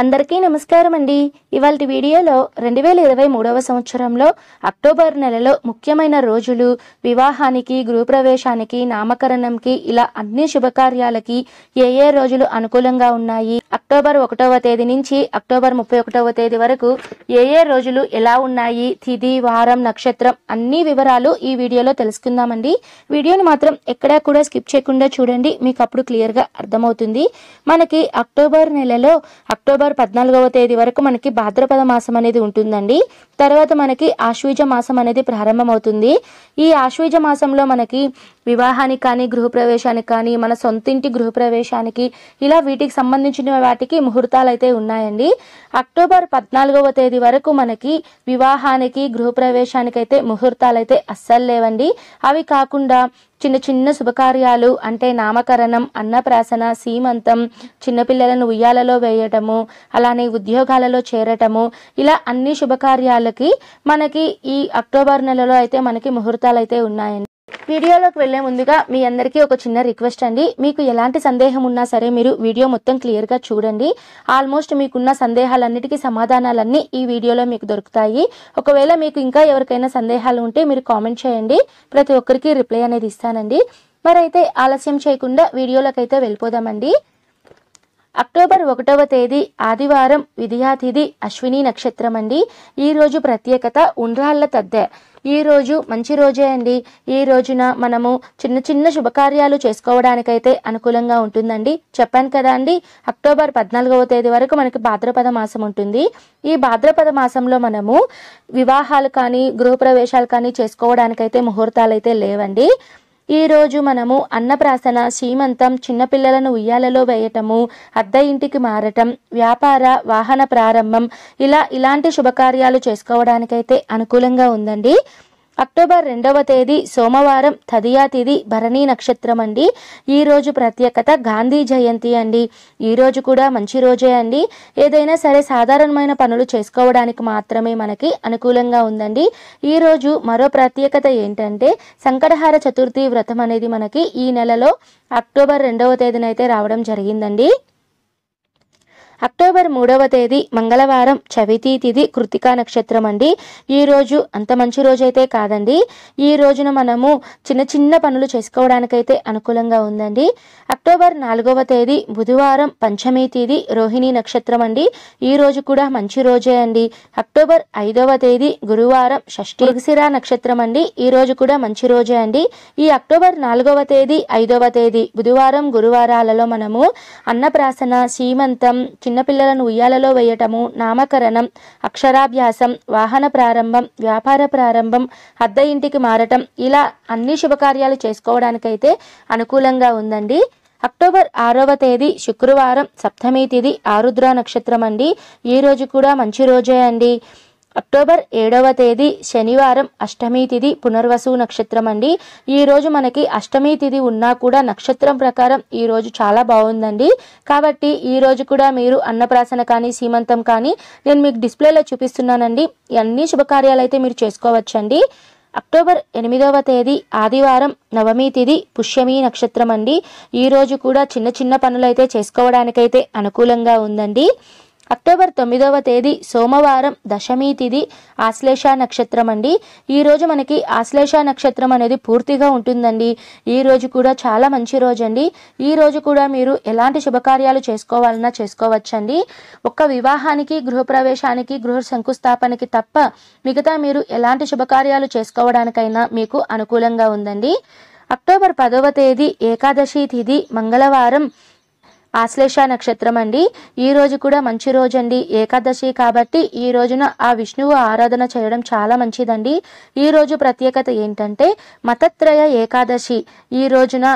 అందరికీ నమస్కారం అండి ఇవాళ వీడియోలో రెండు వేల ఇరవై మూడవ సంవత్సరంలో అక్టోబర్ నెలలో ముఖ్యమైన రోజులు వివాహానికి గృహప్రవేశానికి నామకరణంకి ఇలా అన్ని శుభకార్యాలకి ఏ ఏ రోజులు అనుకూలంగా ఉన్నాయి అక్టోబర్ ఒకటవ తేదీ నుంచి అక్టోబర్ ముప్పై ఒకటవ తేదీ వరకు ఏ ఏ రోజులు ఎలా ఉన్నాయి తిథి వారం నక్షత్రం అన్ని వివరాలు ఈ వీడియోలో తెలుసుకుందామండి వీడియోని మాత్రం ఎక్కడా కూడా స్కిప్ చేయకుండా చూడండి మీకు అప్పుడు క్లియర్గా అర్థమవుతుంది మనకి అక్టోబర్ నెలలో అక్టోబర్ అక్టోబర్ పద్నాలుగవ తేదీ వరకు మనకి భాద్రపద మాసం అనేది ఉంటుందండి తర్వాత మనకి ఆశ్వీజ మాసం అనేది ప్రారంభమవుతుంది ఈ ఆశ్వీజ మాసంలో మనకి వివాహానికి కానీ గృహప్రవేశానికి కానీ మన సొంతింటి గృహప్రవేశానికి ఇలా వీటికి సంబంధించిన వాటికి ముహూర్తాలు అయితే ఉన్నాయండి అక్టోబర్ పద్నాలుగవ తేదీ వరకు మనకి వివాహానికి గృహప్రవేశానికి అయితే ముహూర్తాలు అయితే అస్సలు లేవండి అవి కాకుండా చిన్న చిన్న శుభకార్యాలు అంటే నామకరణం అన్నప్రాసన సీమంతం చిన్నపిల్లలను ఉయ్యాలలో వేయటము అలానే ఉద్యోగాలలో చేరటము ఇలా అన్ని శుభకార్యాలకి మనకి ఈ అక్టోబర్ నెలలో అయితే మనకి ముహూర్తాలు అయితే ఉన్నాయండి వీడియోలోకి వెళ్లే ముందుగా మీ అందరికీ ఒక చిన్న రిక్వెస్ట్ అండి మీకు ఎలాంటి సందేహం ఉన్నా సరే మీరు వీడియో మొత్తం క్లియర్గా చూడండి ఆల్మోస్ట్ మీకున్న సందేహాలన్నిటికీ సమాధానాలన్నీ ఈ వీడియోలో మీకు దొరుకుతాయి ఒకవేళ మీకు ఇంకా ఎవరికైనా సందేహాలు ఉంటే మీరు కామెంట్ చేయండి ప్రతి ఒక్కరికి రిప్లై అనేది ఇస్తానండి మరైతే ఆలస్యం చేయకుండా వీడియోలోకి అయితే వెళ్ళిపోదామండి అక్టోబర్ ఒకటవ తేదీ ఆదివారం విధియాతిథి అశ్విని నక్షత్రం అండి ఈరోజు ప్రత్యేకత ఉండ్రాళ్ల తద్దె ఈరోజు మంచి రోజే అండి ఈ రోజున మనము చిన్న చిన్న శుభకార్యాలు చేసుకోవడానికైతే అనుకూలంగా ఉంటుందండి చెప్పాను కదా అండి అక్టోబర్ పద్నాలుగవ తేదీ వరకు మనకి భాద్రపద మాసం ఉంటుంది ఈ భాద్రపద మాసంలో మనము వివాహాలు కానీ గృహప్రవేశాలు కానీ చేసుకోవడానికైతే ముహూర్తాలు అయితే లేవండి ఈరోజు మనము అన్నప్రాసన సీమంతం చిన్నపిల్లలను ఉయ్యాలలో వేయటము అద్దె ఇంటికి మారటం వ్యాపార వాహన ప్రారంభం ఇలా ఇలాంటి శుభకార్యాలు చేసుకోవడానికైతే అనుకూలంగా ఉందండి అక్టోబర్ రెండవ తేదీ సోమవారం తదియా తిది భరణీ నక్షత్రం అండి ఈరోజు ప్రత్యేకత గాంధీ జయంతి అండి ఈరోజు కూడా మంచి రోజే అండి ఏదైనా సరే సాధారణమైన పనులు చేసుకోవడానికి మాత్రమే మనకి అనుకూలంగా ఉందండి ఈరోజు మరో ప్రత్యేకత ఏంటంటే సంకటహార చతుర్థి వ్రతం అనేది మనకి ఈ నెలలో అక్టోబర్ రెండవ తేదీనైతే రావడం జరిగిందండి అక్టోబర్ మూడవ తేదీ మంగళవారం చవితి తిథి కృతికా నక్షత్రం అండి ఈరోజు అంత మంచి రోజైతే కాదండి ఈ రోజున మనము చిన్న చిన్న పనులు చేసుకోవడానికైతే అనుకూలంగా ఉందండి అక్టోబర్ నాలుగవ తేదీ బుధవారం పంచమి తేదీ రోహిణి నక్షత్రం అండి ఈ రోజు కూడా మంచి రోజే అండి అక్టోబర్ ఐదవ తేదీ గురువారం షష్ఠి నక్షత్రం అండి ఈ రోజు కూడా మంచి రోజే అండి ఈ అక్టోబర్ నాలుగవ తేదీ ఐదవ తేదీ బుధవారం గురువారాలలో మనము అన్నప్రాసన సీమంతం చిన్నపిల్లలను ఉయ్యాలలో వేయటము నామకరణం అక్షరాభ్యాసం వాహన ప్రారంభం వ్యాపార ప్రారంభం అద్దె ఇంటికి మారటం ఇలా అన్ని శుభకార్యాలు చేసుకోవడానికైతే అనుకూలంగా ఉందండి అక్టోబర్ ఆరవ తేదీ శుక్రవారం సప్తమి తేదీ ఆరుద్ర నక్షత్రం అండి ఈ రోజు కూడా మంచి రోజే అండి అక్టోబర్ ఏడవ తేదీ శనివారం అష్టమీ తిథి పునర్వసు నక్షత్రం అండి ఈరోజు మనకి అష్టమీ తిథి ఉన్నా కూడా నక్షత్రం ప్రకారం ఈరోజు చాలా బాగుందండి కాబట్టి ఈరోజు కూడా మీరు అన్నప్రాసన కానీ సీమంతం కానీ నేను మీకు డిస్ప్లేలో చూపిస్తున్నానండి అన్ని శుభకార్యాలు అయితే మీరు చేసుకోవచ్చండి అక్టోబర్ ఎనిమిదవ తేదీ ఆదివారం నవమి తిథి పుష్యమి నక్షత్రం అండి ఈరోజు కూడా చిన్న చిన్న పనులైతే చేసుకోవడానికైతే అనుకూలంగా ఉందండి అక్టోబర్ తొమ్మిదవ తేదీ సోమవారం దశమి తిది ఆశ్లేష నక్షత్రం అండి ఈరోజు మనకి ఆశ్లేష నక్షత్రం అనేది పూర్తిగా ఉంటుందండి ఈరోజు కూడా చాలా మంచి రోజు అండి ఈరోజు కూడా మీరు ఎలాంటి శుభకార్యాలు చేసుకోవాలన్నా చేసుకోవచ్చండి ఒక్క వివాహానికి గృహప్రవేశానికి గృహ శంకుస్థాపనకి తప్ప మిగతా మీరు ఎలాంటి శుభకార్యాలు చేసుకోవడానికైనా మీకు అనుకూలంగా ఉందండి అక్టోబర్ పదవ తేదీ ఏకాదశి తిది మంగళవారం ఆశ్లేష నక్షత్రం అండి ఈ రోజు కూడా మంచి రోజు అండి ఏకాదశి కాబట్టి ఈ రోజున ఆ విష్ణువు ఆరాధన చేయడం చాలా మంచిదండి ఈ రోజు ప్రత్యేకత ఏంటంటే మతత్రయ ఏకాదశి ఈ రోజున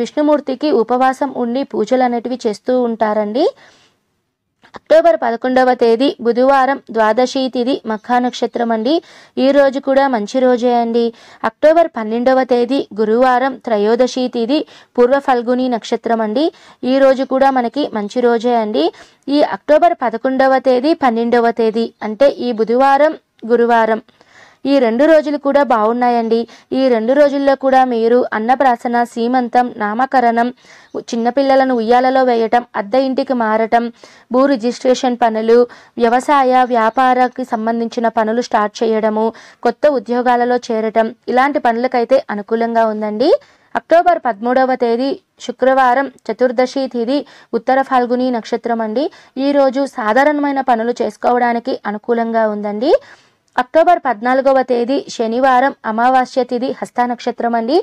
విష్ణుమూర్తికి ఉపవాసం ఉండి పూజలు అనేటివి చేస్తూ ఉంటారండి అక్టోబర్ పదకొండవ తేదీ బుధవారం ద్వాదశి తిది మఖా నక్షత్రం అండి ఈ రోజు కూడా మంచి రోజే అండి అక్టోబర్ పన్నెండవ తేదీ గురువారం త్రయోదశి తిది పూర్వ ఫల్గుని నక్షత్రం అండి ఈ రోజు కూడా మనకి మంచి రోజే అండి ఈ అక్టోబర్ పదకొండవ తేదీ పన్నెండవ తేదీ అంటే ఈ బుధవారం గురువారం ఈ రెండు రోజులు కూడా బాగున్నాయండి ఈ రెండు రోజుల్లో కూడా మీరు అన్నప్రాసన సీమంతం నామకరణం చిన్నపిల్లలను ఉయ్యాలలో వేయటం అద్దె ఇంటికి మారటం భూ రిజిస్ట్రేషన్ పనులు వ్యవసాయ వ్యాపారకి సంబంధించిన పనులు స్టార్ట్ చేయడము కొత్త ఉద్యోగాలలో చేరటం ఇలాంటి పనులకైతే అనుకూలంగా ఉందండి అక్టోబర్ పదమూడవ తేదీ శుక్రవారం చతుర్దశి తిథి ఉత్తర ఫాల్గుని నక్షత్రం అండి ఈరోజు సాధారణమైన పనులు చేసుకోవడానికి అనుకూలంగా ఉందండి అక్టోబర్ పద్నాలుగవ తేదీ శనివారం అమావాస్య తిథి నక్షత్రం అండి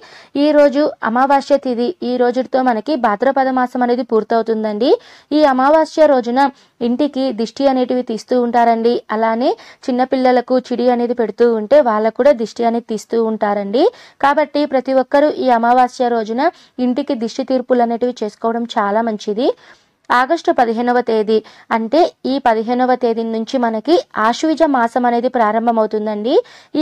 ఈరోజు అమావాస్య తిథి ఈ రోజుతో మనకి భాద్రపద మాసం అనేది పూర్తవుతుందండి ఈ అమావాస్య రోజున ఇంటికి దిష్టి అనేటివి తీస్తూ ఉంటారండి అలానే చిన్నపిల్లలకు చిడి అనేది పెడుతూ ఉంటే వాళ్ళకు కూడా దిష్టి అనేది తీస్తూ ఉంటారండి కాబట్టి ప్రతి ఒక్కరూ ఈ అమావాస్య రోజున ఇంటికి దిష్టి తీర్పులు అనేటివి చేసుకోవడం చాలా మంచిది ఆగస్టు పదిహేనవ తేదీ అంటే ఈ పదిహేనవ తేదీ నుంచి మనకి ఆశ్విజ మాసం అనేది ప్రారంభమవుతుందండి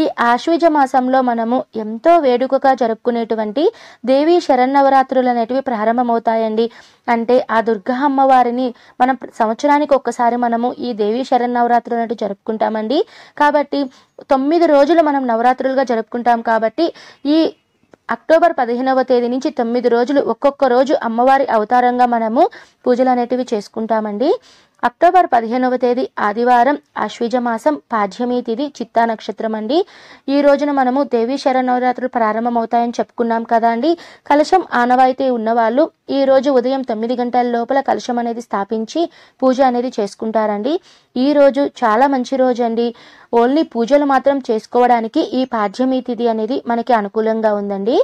ఈ ఆశ్విజ మాసంలో మనము ఎంతో వేడుకగా జరుపుకునేటువంటి దేవి శరన్నవరాత్రులు అనేటివి ప్రారంభమవుతాయండి అంటే ఆ దుర్గా అమ్మవారిని మనం సంవత్సరానికి ఒక్కసారి మనము ఈ దేవి శరన్నవరాత్రులు అనేవి జరుపుకుంటామండి కాబట్టి తొమ్మిది రోజులు మనం నవరాత్రులుగా జరుపుకుంటాం కాబట్టి ఈ అక్టోబర్ పదిహేనవ తేదీ నుంచి తొమ్మిది రోజులు ఒక్కొక్క రోజు అమ్మవారి అవతారంగా మనము పూజలు అనేటివి చేసుకుంటామండి అక్టోబర్ పదిహేనవ తేదీ ఆదివారం ఆశ్వీజ మాసం పాఠ్యమి తిది చిత్తా నక్షత్రం అండి ఈ రోజున మనము దేవీ శరణవరాత్రులు ప్రారంభమవుతాయని చెప్పుకున్నాం కదా అండి కలశం ఆనవాయితీ ఉన్నవాళ్ళు ఈ రోజు ఉదయం తొమ్మిది గంటల లోపల కలశం అనేది స్థాపించి పూజ అనేది చేసుకుంటారండి ఈ రోజు చాలా మంచి రోజు అండి ఓన్లీ పూజలు మాత్రం చేసుకోవడానికి ఈ పాఠ్యమి తిథి అనేది మనకి అనుకూలంగా ఉందండి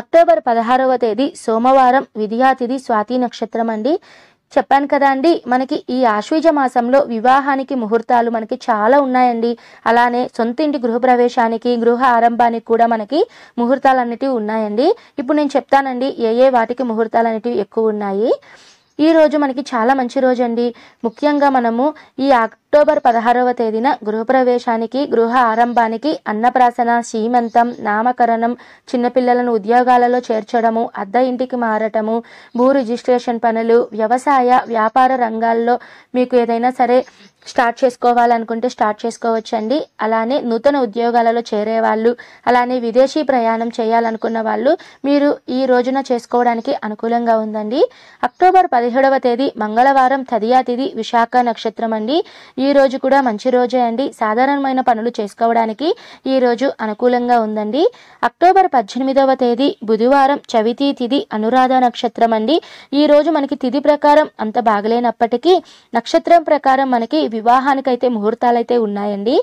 అక్టోబర్ పదహారవ తేదీ సోమవారం విద్యాతిథి స్వాతి నక్షత్రం అండి చెప్పాను కదా అండి మనకి ఈ ఆశ్వీజ మాసంలో వివాహానికి ముహూర్తాలు మనకి చాలా ఉన్నాయండి అలానే సొంత ఇంటి గృహప్రవేశానికి గృహ ఆరంభానికి కూడా మనకి ముహూర్తాలు అన్నిటివి ఉన్నాయండి ఇప్పుడు నేను చెప్తానండి ఏ ఏ వాటికి ముహూర్తాలు అనేటివి ఎక్కువ ఉన్నాయి ఈ రోజు మనకి చాలా మంచి రోజు అండి ముఖ్యంగా మనము ఈ అక్టోబర్ పదహారవ తేదీన గృహప్రవేశానికి గృహ ఆరంభానికి అన్నప్రాసన సీమంతం నామకరణం చిన్నపిల్లలను ఉద్యోగాలలో చేర్చడము అద్దె ఇంటికి మారటము భూ రిజిస్ట్రేషన్ పనులు వ్యవసాయ వ్యాపార రంగాల్లో మీకు ఏదైనా సరే స్టార్ట్ చేసుకోవాలనుకుంటే స్టార్ట్ చేసుకోవచ్చండి అలానే నూతన ఉద్యోగాలలో చేరే వాళ్ళు అలానే విదేశీ ప్రయాణం చేయాలనుకున్న వాళ్ళు మీరు ఈ రోజున చేసుకోవడానికి అనుకూలంగా ఉందండి అక్టోబర్ పదిహేడవ తేదీ మంగళవారం తదియా తిథి విశాఖ నక్షత్రం అండి ఈ ఈ రోజు కూడా మంచి రోజే అండి సాధారణమైన పనులు చేసుకోవడానికి ఈ రోజు అనుకూలంగా ఉందండి అక్టోబర్ పద్దెనిమిదవ తేదీ బుధవారం చవితి తిథి అనురాధ నక్షత్రం అండి ఈ రోజు మనకి తిథి ప్రకారం అంత బాగలేనప్పటికీ నక్షత్రం ప్రకారం మనకి వివాహానికైతే ముహూర్తాలైతే ఉన్నాయండి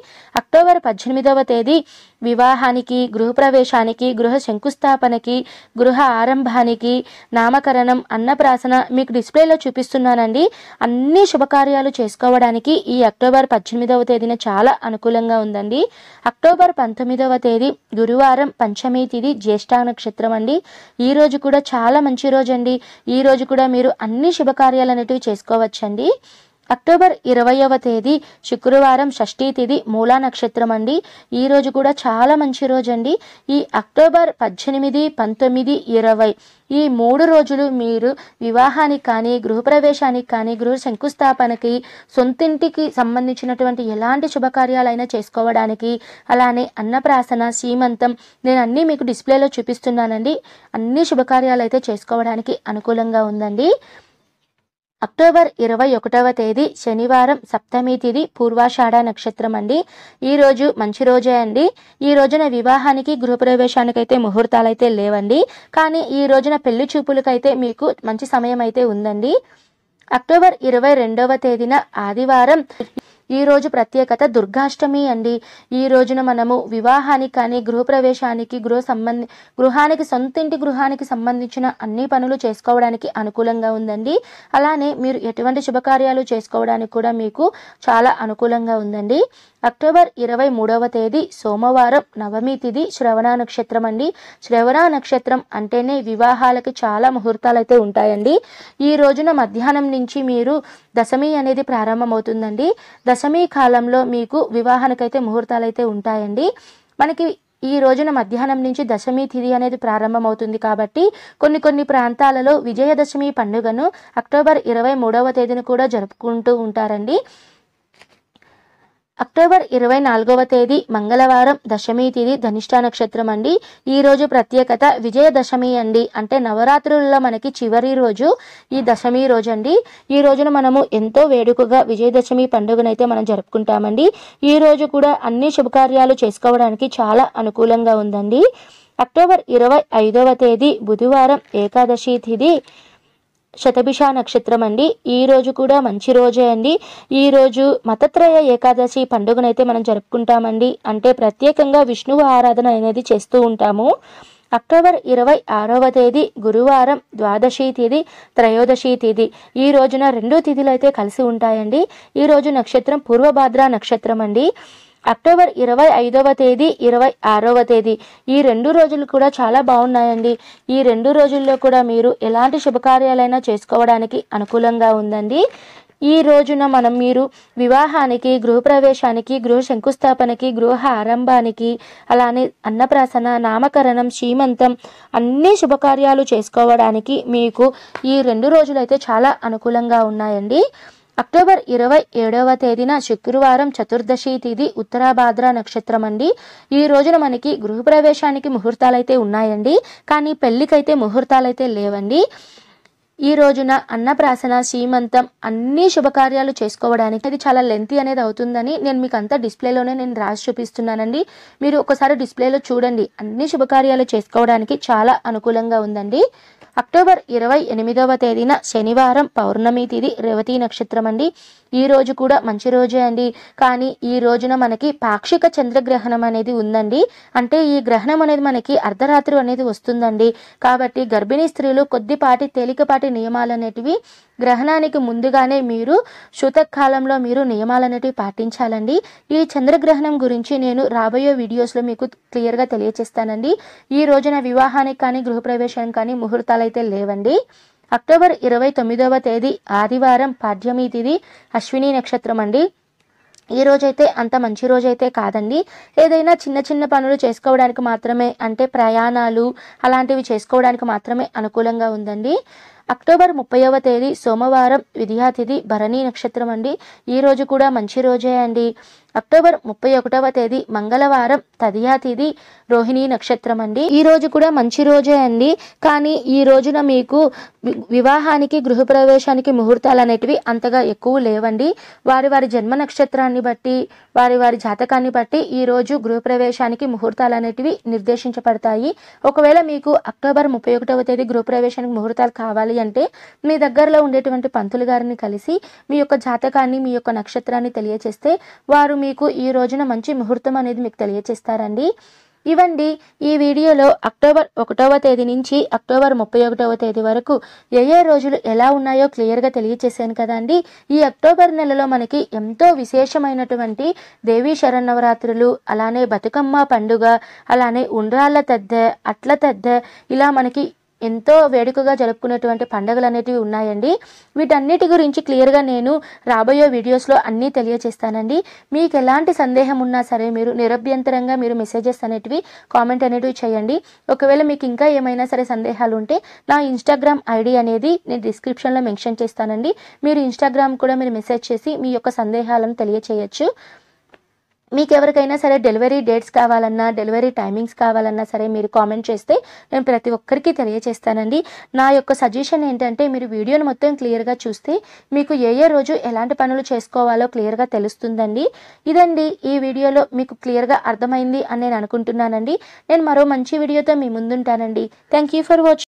అక్టోబర్ పద్దెనిమిదవ తేదీ వివాహానికి గృహప్రవేశానికి గృహ శంకుస్థాపనకి గృహ ఆరంభానికి నామకరణం అన్నప్రాసన మీకు డిస్ప్లేలో చూపిస్తున్నానండి అన్ని శుభకార్యాలు చేసుకోవడానికి ఈ అక్టోబర్ పద్దెనిమిదవ తేదీన చాలా అనుకూలంగా ఉందండి అక్టోబర్ పంతొమ్మిదవ తేదీ గురువారం పంచమి తిది జ్యేష్ఠ నక్షత్రం అండి ఈ రోజు కూడా చాలా మంచి రోజు అండి ఈ రోజు కూడా మీరు అన్ని శుభకార్యాలు అనేటివి చేసుకోవచ్చండి అక్టోబర్ ఇరవయవ తేదీ శుక్రవారం షష్ఠీ తిథి మూలా నక్షత్రం అండి ఈ రోజు కూడా చాలా మంచి రోజు అండి ఈ అక్టోబర్ పద్దెనిమిది పంతొమ్మిది ఇరవై ఈ మూడు రోజులు మీరు వివాహానికి కానీ గృహప్రవేశానికి కానీ గృహ శంకుస్థాపనకి సొంతింటికి సంబంధించినటువంటి ఎలాంటి శుభకార్యాలైనా చేసుకోవడానికి అలానే అన్నప్రాసన సీమంతం నేను అన్నీ మీకు డిస్ప్లేలో చూపిస్తున్నానండి అన్ని శుభకార్యాలు అయితే చేసుకోవడానికి అనుకూలంగా ఉందండి అక్టోబర్ ఇరవై ఒకటవ తేదీ శనివారం సప్తమి తిది పూర్వాషాఢ నక్షత్రం అండి ఈరోజు మంచి రోజే అండి ఈ రోజున వివాహానికి గృహప్రవేశానికైతే ముహూర్తాలైతే లేవండి కానీ ఈ రోజున పెళ్లి చూపులకైతే మీకు మంచి సమయం అయితే ఉందండి అక్టోబర్ ఇరవై రెండవ తేదీన ఆదివారం ఈరోజు ప్రత్యేకత దుర్గాష్టమి అండి ఈ రోజున మనము వివాహానికి కానీ గృహప్రవేశానికి గృహ సంబంధి గృహానికి సొంతింటి గృహానికి సంబంధించిన అన్ని పనులు చేసుకోవడానికి అనుకూలంగా ఉందండి అలానే మీరు ఎటువంటి శుభకార్యాలు చేసుకోవడానికి కూడా మీకు చాలా అనుకూలంగా ఉందండి అక్టోబర్ ఇరవై మూడవ తేదీ సోమవారం నవమి తిది శ్రవణ నక్షత్రం అండి శ్రవణ నక్షత్రం అంటేనే వివాహాలకి చాలా ముహూర్తాలు అయితే ఉంటాయండి ఈ రోజున మధ్యాహ్నం నుంచి మీరు దశమి అనేది ప్రారంభమవుతుందండి దశమి కాలంలో మీకు వివాహానికైతే ముహూర్తాలు అయితే ఉంటాయండి మనకి ఈ రోజున మధ్యాహ్నం నుంచి దశమి తిది అనేది ప్రారంభమవుతుంది కాబట్టి కొన్ని కొన్ని ప్రాంతాలలో విజయదశమి పండుగను అక్టోబర్ ఇరవై మూడవ తేదీని కూడా జరుపుకుంటూ ఉంటారండి అక్టోబర్ ఇరవై నాలుగవ తేదీ మంగళవారం దశమి తిది ధనిష్ట నక్షత్రం అండి ఈ రోజు ప్రత్యేకత విజయదశమి అండి అంటే నవరాత్రుల్లో మనకి చివరి రోజు ఈ దశమి రోజు అండి ఈ రోజున మనము ఎంతో వేడుకగా విజయదశమి పండుగనైతే మనం జరుపుకుంటామండి ఈ రోజు కూడా అన్ని శుభకార్యాలు చేసుకోవడానికి చాలా అనుకూలంగా ఉందండి అక్టోబర్ ఇరవై ఐదవ తేదీ బుధవారం ఏకాదశి తిది శతభిష నక్షత్రం అండి ఈ రోజు కూడా మంచి రోజే అండి ఈ రోజు మతత్రయ ఏకాదశి పండుగనైతే మనం జరుపుకుంటామండి అంటే ప్రత్యేకంగా విష్ణువు ఆరాధన అనేది చేస్తూ ఉంటాము అక్టోబర్ ఇరవై ఆరవ తేదీ గురువారం ద్వాదశి తేదీ త్రయోదశి తేదీ ఈ రోజున రెండు తిథులు అయితే కలిసి ఉంటాయండి ఈ రోజు నక్షత్రం పూర్వభాద్ర నక్షత్రం అండి అక్టోబర్ ఇరవై ఐదవ తేదీ ఇరవై ఆరవ తేదీ ఈ రెండు రోజులు కూడా చాలా బాగున్నాయండి ఈ రెండు రోజుల్లో కూడా మీరు ఎలాంటి శుభకార్యాలైనా చేసుకోవడానికి అనుకూలంగా ఉందండి ఈ రోజున మనం మీరు వివాహానికి గృహప్రవేశానికి గృహ శంకుస్థాపనకి గృహ ఆరంభానికి అలానే అన్నప్రాసన నామకరణం శ్రీమంతం అన్ని శుభకార్యాలు చేసుకోవడానికి మీకు ఈ రెండు రోజులైతే చాలా అనుకూలంగా ఉన్నాయండి అక్టోబర్ ఇరవై ఏడవ తేదీన శుక్రవారం చతుర్దశి తిథి ఉత్తరాభాద్ర నక్షత్రం అండి ఈ రోజున మనకి గృహప్రవేశానికి ముహూర్తాలైతే ఉన్నాయండి కానీ పెళ్లికైతే ముహూర్తాలైతే లేవండి ఈ రోజున అన్నప్రాసన సీమంతం అన్ని శుభకార్యాలు చేసుకోవడానికి అది చాలా లెంతీ అనేది అవుతుందని నేను మీకు అంతా డిస్ప్లేలోనే నేను రాసి చూపిస్తున్నానండి మీరు ఒకసారి డిస్ప్లేలో చూడండి అన్ని శుభకార్యాలు చేసుకోవడానికి చాలా అనుకూలంగా ఉందండి అక్టోబర్ ఇరవై ఎనిమిదవ తేదీన శనివారం పౌర్ణమి తిది రేవతి నక్షత్రం అండి ఈ రోజు కూడా మంచి రోజే అండి కానీ ఈ రోజున మనకి పాక్షిక చంద్రగ్రహణం అనేది ఉందండి అంటే ఈ గ్రహణం అనేది మనకి అర్ధరాత్రి అనేది వస్తుందండి కాబట్టి గర్భిణీ స్త్రీలు కొద్దిపాటి తేలికపాటి నియమాలు అనేటివి గ్రహణానికి ముందుగానే మీరు శుతకాలంలో మీరు నియమాలు అనేటివి పాటించాలండి ఈ చంద్రగ్రహణం గురించి నేను రాబోయే వీడియోస్లో మీకు క్లియర్గా తెలియచేస్తానండి ఈ రోజున వివాహానికి కానీ గృహప్రవేశానికి కానీ ముహూర్తాలు అయితే లేవండి అక్టోబర్ ఇరవై తొమ్మిదవ తేదీ ఆదివారం పాడ్యమి తిది అశ్విని నక్షత్రం అండి ఈ రోజైతే అంత మంచి రోజైతే కాదండి ఏదైనా చిన్న చిన్న పనులు చేసుకోవడానికి మాత్రమే అంటే ప్రయాణాలు అలాంటివి చేసుకోవడానికి మాత్రమే అనుకూలంగా ఉందండి అక్టోబర్ ముప్పైవ తేదీ సోమవారం విద్యాతిథి భరణి నక్షత్రం అండి ఈరోజు కూడా మంచి రోజే అండి అక్టోబర్ ముప్పై ఒకటవ తేదీ మంగళవారం తదియా తిథి రోహిణీ నక్షత్రం అండి ఈ రోజు కూడా మంచి రోజే అండి కానీ ఈ రోజున మీకు వివాహానికి గృహప్రవేశానికి ముహూర్తాలు అనేటివి అంతగా ఎక్కువ లేవండి వారి వారి జన్మ నక్షత్రాన్ని బట్టి వారి వారి జాతకాన్ని బట్టి ఈ రోజు గృహప్రవేశానికి ముహూర్తాలు అనేటివి నిర్దేశించబడతాయి ఒకవేళ మీకు అక్టోబర్ ముప్పై ఒకటవ తేదీ గృహప్రవేశానికి ముహూర్తాలు కావాలి అంటే మీ దగ్గరలో ఉండేటువంటి పంతులు గారిని కలిసి మీ యొక్క జాతకాన్ని మీ యొక్క నక్షత్రాన్ని తెలియచేస్తే వారు మీకు ఈ రోజున మంచి ముహూర్తం అనేది మీకు తెలియచేస్తారండి ఇవండి ఈ వీడియోలో అక్టోబర్ ఒకటవ తేదీ నుంచి అక్టోబర్ ముప్పై ఒకటవ తేదీ వరకు ఏ ఏ రోజులు ఎలా ఉన్నాయో క్లియర్గా తెలియచేశాను అండి ఈ అక్టోబర్ నెలలో మనకి ఎంతో విశేషమైనటువంటి దేవీ శరణవరాత్రులు అలానే బతుకమ్మ పండుగ అలానే ఉండ్రాళ్ళ తద్ద అట్ల తద్ద ఇలా మనకి ఎంతో వేడుకగా జరుపుకునేటువంటి పండుగలు అనేటివి ఉన్నాయండి వీటన్నిటి గురించి క్లియర్గా నేను రాబోయే వీడియోస్లో అన్నీ తెలియజేస్తానండి మీకు ఎలాంటి సందేహం ఉన్నా సరే మీరు నిరభ్యంతరంగా మీరు మెసేజెస్ అనేటివి కామెంట్ అనేటివి చేయండి ఒకవేళ మీకు ఇంకా ఏమైనా సరే సందేహాలు ఉంటే నా ఇన్స్టాగ్రామ్ ఐడి అనేది నేను డిస్క్రిప్షన్లో మెన్షన్ చేస్తానండి మీరు ఇన్స్టాగ్రామ్ కూడా మీరు మెసేజ్ చేసి మీ యొక్క సందేహాలను తెలియచేయచ్చు మీకు ఎవరికైనా సరే డెలివరీ డేట్స్ కావాలన్నా డెలివరీ టైమింగ్స్ కావాలన్నా సరే మీరు కామెంట్ చేస్తే నేను ప్రతి ఒక్కరికి తెలియజేస్తానండి నా యొక్క సజెషన్ ఏంటంటే మీరు వీడియోని మొత్తం క్లియర్గా చూస్తే మీకు ఏ ఏ రోజు ఎలాంటి పనులు చేసుకోవాలో క్లియర్గా తెలుస్తుందండి ఇదండి ఈ వీడియోలో మీకు క్లియర్గా అర్థమైంది అని నేను అనుకుంటున్నానండి నేను మరో మంచి వీడియోతో మీ ముందుంటానండి థ్యాంక్ యూ ఫర్ వాచింగ్